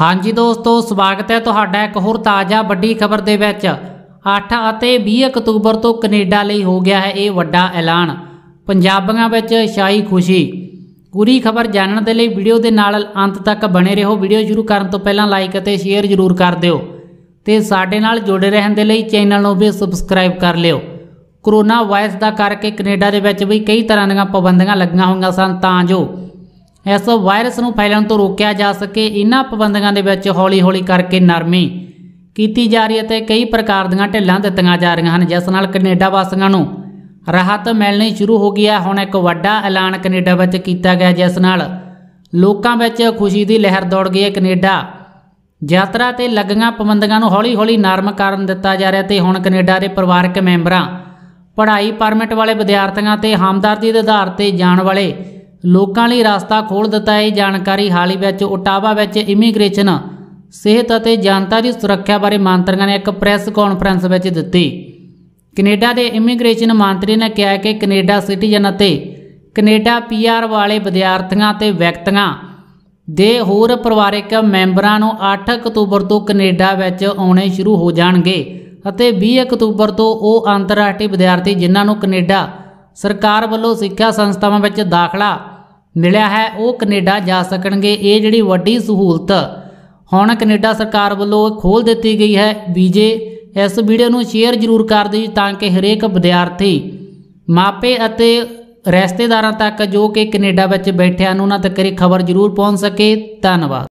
ਹਾਂਜੀ ਦੋਸਤੋ ਸਵਾਗਤ ਹੈ ਤੁਹਾਡਾ ਇੱਕ ਹੋਰ ਤਾਜ਼ਾ ਵੱਡੀ ਖਬਰ ਦੇ ਵਿੱਚ 8 ਅਤੇ 20 ਅਕਤੂਬਰ ਤੋਂ ਕੈਨੇਡਾ ਲਈ ਹੋ ਗਿਆ ਹੈ ਇਹ ਵੱਡਾ ਐਲਾਨ ਪੰਜਾਬੀਆਂ ਵਿੱਚ ਸ਼ਾਹੀ ਖੁਸ਼ੀ ਪੂਰੀ ਖਬਰ ਜਾਣਨ ਦੇ ਲਈ ਵੀਡੀਓ ਦੇ ਨਾਲ ਅੰਤ ਤੱਕ ਬਣੇ ਰਹੋ ਵੀਡੀਓ ਸ਼ੁਰੂ ਕਰਨ ਤੋਂ ਪਹਿਲਾਂ ਲਾਈਕ ਅਤੇ ਸ਼ੇਅਰ ਜ਼ਰੂਰ ਕਰ ਦਿਓ ਤੇ ਸਾਡੇ ਨਾਲ ਜੁੜੇ ਰਹਿਣ ਦੇ ਲਈ ਚੈਨਲ ਨੂੰ ਵੀ ਸਬਸਕ੍ਰਾਈਬ ਕਰ ਲਿਓ ਕਰੋਨਾ ਵਾਇਰਸ ਦਾ ਕਰਕੇ ਕੈਨੇਡਾ ਦੇ ਵਿੱਚ ਵੀ ਕਈ ਤਰ੍ਹਾਂ ਦੀਆਂ ਪਾਬੰਦੀਆਂ ਲੱਗੀਆਂ ਹੋਈਆਂ ਸਨ ਤਾਂ ਜੋ ਇਸ ਵਾਇਰਸ ਨੂੰ ਫੈਲਣ ਤੋਂ ਰੋਕਿਆ ਜਾ ਸਕੇ ਇਹਨਾਂ ਪਾਬੰਦੀਆਂ ਦੇ ਵਿੱਚ ਹੌਲੀ-ਹੌਲੀ ਕਰਕੇ ਨਰਮੀ ਕੀਤੀ ਜਾ ਰਹੀ ਹੈ ਤੇ ਕਈ ਪ੍ਰਕਾਰ ਦੀਆਂ ਢਿੱਲਾਂ ਦਿੱਤੀਆਂ ਜਾ ਰਹੀਆਂ ਹਨ ਜਿਸ ਨਾਲ ਕੈਨੇਡਾ ਵਾਸੀਆਂ ਨੂੰ ਰਾਹਤ ਮਿਲਣੀ ਸ਼ੁਰੂ ਹੋ ਗਈ ਹੈ ਹੁਣ ਇੱਕ ਵੱਡਾ ਐਲਾਨ ਕੈਨੇਡਾ ਵਿੱਚ ਕੀਤਾ ਗਿਆ ਜਿਸ ਨਾਲ ਲੋਕਾਂ ਵਿੱਚ ਖੁਸ਼ੀ ਦੀ ਲਹਿਰ ਦੌੜ ਗਈ ਹੈ ਕੈਨੇਡਾ ਯਾਤਰਾ ਤੇ ਲੱਗੀਆਂ ਪਾਬੰਦੀਆਂ ਨੂੰ ਹੌਲੀ-ਹੌਲੀ ਨਰਮ ਕਰਨ ਦਿੱਤਾ ਜਾ ਰਿਹਾ ਤੇ ਹੁਣ ਕੈਨੇਡਾ ਦੇ ਪਰਿਵਾਰਕ ਮੈਂਬਰਾਂ ਪੜ੍ਹਾਈ ਪਰਮਿਟ ਵਾਲੇ ਵਿਦਿਆਰਥੀਆਂ ਤੇ ਹਮਦਰਦੀ ਦੇ ਆਧਾਰ ਤੇ ਜਾਣ ਵਾਲੇ ਲੋਕਾਂ ਲਈ ਰਸਤਾ ਖੋਲ੍ਹ ਦਿੱਤਾ ਹੈ ਜਾਣਕਾਰੀ ਹਾਲ ਹੀ ਵਿੱਚ ਉਟਾਵਾ ਵਿੱਚ ਇਮੀਗ੍ਰੇਸ਼ਨ ਸਿਹਤ ਅਤੇ ਜਨਤਾ ਦੀ ਸੁਰੱਖਿਆ ਬਾਰੇ ਮੰਤਰੀਆਂ ਨੇ ਇੱਕ ਪ੍ਰੈਸ ਕਾਨਫਰੰਸ ਵਿੱਚ ਦਿੱਤੀ ਕੈਨੇਡਾ ਦੇ ਇਮੀਗ੍ਰੇਸ਼ਨ ਮੰਤਰੀ ਨੇ ਕਿਹਾ ਕਿ ਕੈਨੇਡਾ ਸਿਟੀਜ਼ਨ ਅਤੇ ਕੈਨੇਡਾ ਪੀਆਰ ਵਾਲੇ ਵਿਦਿਆਰਥੀਆਂ ਤੇ ਵਿਅਕਤੀਆਂ ਦੇ ਹੋਰ ਪਰਿਵਾਰਕ ਮੈਂਬਰਾਂ ਨੂੰ 8 ਅਕਤੂਬਰ ਤੋਂ ਕੈਨੇਡਾ ਵਿੱਚ ਆਉਣੇ ਸ਼ੁਰੂ ਹੋ ਜਾਣਗੇ ਅਤੇ 20 ਅਕਤੂਬਰ ਤੋਂ ਉਹ ਅੰਤਰਰਾਸ਼ਟਰੀ ਵਿਦਿਆਰਥੀ ਜਿਨ੍ਹਾਂ ਨੂੰ ਕੈਨੇਡਾ ਸਰਕਾਰ ਵੱਲੋਂ ਸਿੱਖਿਆ ਸੰਸਥਾਵਾਂ ਵਿੱਚ ਦਾਖਲਾ ਮਿਲਿਆ ਹੈ ਉਹ ਕੈਨੇਡਾ ਜਾ ਸਕਣਗੇ ਇਹ ਜਿਹੜੀ ਵੱਡੀ ਸਹੂਲਤ ਹੁਣ ਕੈਨੇਡਾ ਸਰਕਾਰ ਵੱਲੋਂ ਖੋਲ ਦਿੱਤੀ ਗਈ ਹੈ ਵੀਜ਼ੇ ਇਸ ਵੀਡੀਓ ਨੂੰ ਸ਼ੇਅਰ ਜ਼ਰੂਰ ਕਰ ਦਿਓ ਤਾਂ ਕਿ ਹਰੇਕ ਵਿਦਿਆਰਥੀ ਮਾਪੇ ਅਤੇ ਰਿਸ਼ਤੇਦਾਰਾਂ ਤੱਕ ਜੋ ਕਿ ਕੈਨੇਡਾ ਵਿੱਚ ਬੈਠਿਆ ਨੂੰ ਉਹਨਾਂ ਤੱਕ ਇਹ ਖਬਰ ਜ਼ਰੂਰ ਪਹੁੰਚ ਸਕੇ ਧੰਨਵਾਦ